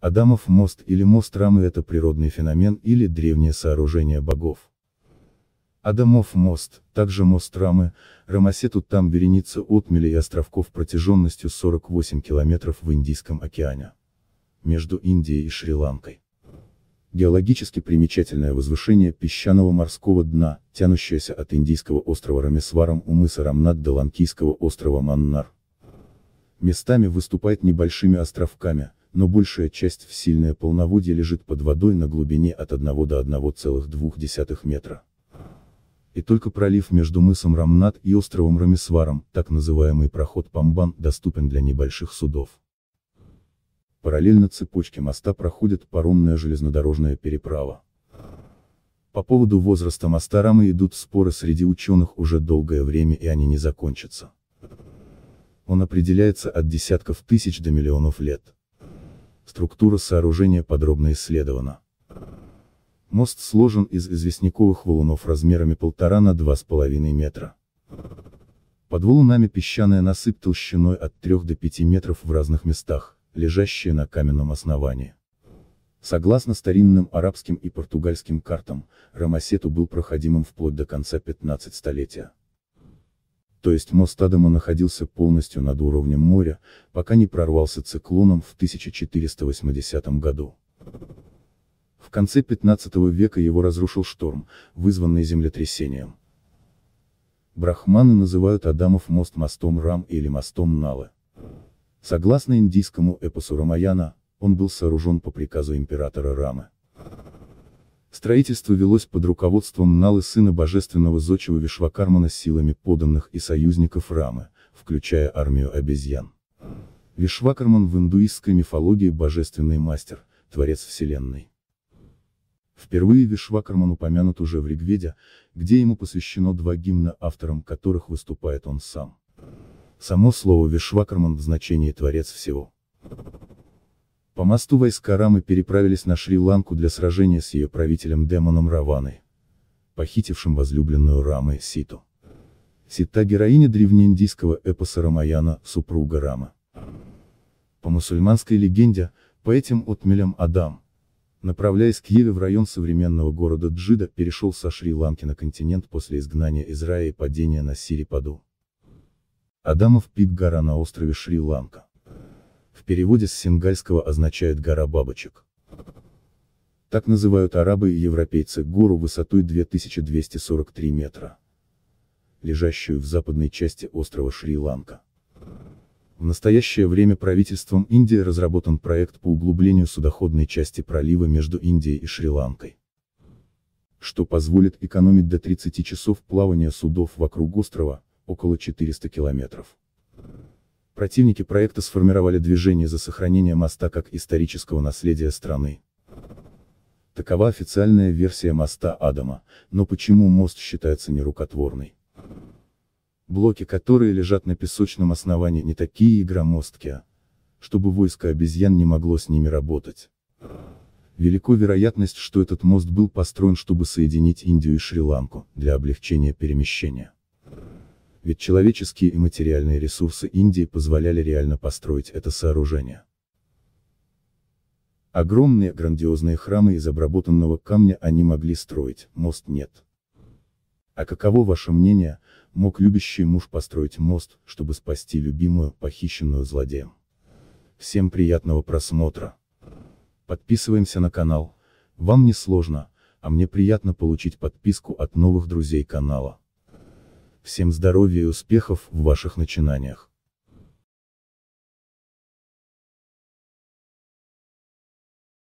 Адамов мост или мост Рамы – это природный феномен или древнее сооружение богов. Адамов мост, также мост Рамы, Рамасету там вереница отмелей и островков протяженностью 48 километров в Индийском океане. Между Индией и Шри-Ланкой. Геологически примечательное возвышение песчаного морского дна, тянущееся от индийского острова Рамесварам у мыса Рамнат до ланкийского острова Маннар. Местами выступает небольшими островками, но большая часть в сильное полноводье лежит под водой на глубине от 1 до 1,2 метра. И только пролив между мысом Рамнат и островом Рамисваром, так называемый проход Памбан, доступен для небольших судов. Параллельно цепочке моста проходит паромная железнодорожная переправа. По поводу возраста моста Рамы идут споры среди ученых уже долгое время и они не закончатся. Он определяется от десятков тысяч до миллионов лет. Структура сооружения подробно исследована. Мост сложен из известняковых валунов размерами полтора на два с половиной метра. Под валунами песчаная насыпь толщиной от 3 до 5 метров в разных местах, лежащая на каменном основании. Согласно старинным арабским и португальским картам, Рамасету был проходимым вплоть до конца 15 столетия то есть мост Адама находился полностью над уровнем моря, пока не прорвался циклоном в 1480 году. В конце 15 века его разрушил шторм, вызванный землетрясением. Брахманы называют Адамов мост мостом Рам или мостом Налы. Согласно индийскому эпосу Рамаяна, он был сооружен по приказу императора Рамы. Строительство велось под руководством Налы сына божественного зодчего Вишвакармана силами поданных и союзников Рамы, включая армию обезьян. Вишвакарман в индуистской мифологии божественный мастер, творец вселенной. Впервые Вишвакарман упомянут уже в Ригведе, где ему посвящено два гимна, автором которых выступает он сам. Само слово Вишвакарман в значении «творец всего». По мосту войска Рамы переправились на Шри-Ланку для сражения с ее правителем демоном Раваной, похитившим возлюбленную Рамы Ситу. Сита героиня древнеиндийского эпоса Рамаяна, супруга Рама. По мусульманской легенде, по этим отмелям Адам, направляясь к Еве в район современного города Джида, перешел со Шри-Ланки на континент после изгнания из рая и падения на Сирипаду. Адамов пик гора на острове Шри-Ланка в переводе с сингальского означает «гора бабочек». Так называют арабы и европейцы гору высотой 2243 метра, лежащую в западной части острова Шри-Ланка. В настоящее время правительством Индии разработан проект по углублению судоходной части пролива между Индией и Шри-Ланкой что позволит экономить до 30 часов плавания судов вокруг острова, около 400 километров. Противники проекта сформировали движение за сохранение моста как исторического наследия страны. Такова официальная версия моста Адама, но почему мост считается нерукотворной? Блоки, которые лежат на песочном основании, не такие и громоздкие, а, чтобы войско обезьян не могло с ними работать. Велико вероятность, что этот мост был построен, чтобы соединить Индию и Шри-Ланку, для облегчения перемещения ведь человеческие и материальные ресурсы Индии позволяли реально построить это сооружение. Огромные грандиозные храмы из обработанного камня они могли строить, мост нет. А каково ваше мнение, мог любящий муж построить мост, чтобы спасти любимую, похищенную злодеем? Всем приятного просмотра. Подписываемся на канал, вам не сложно, а мне приятно получить подписку от новых друзей канала. Всем здоровья и успехов в ваших начинаниях.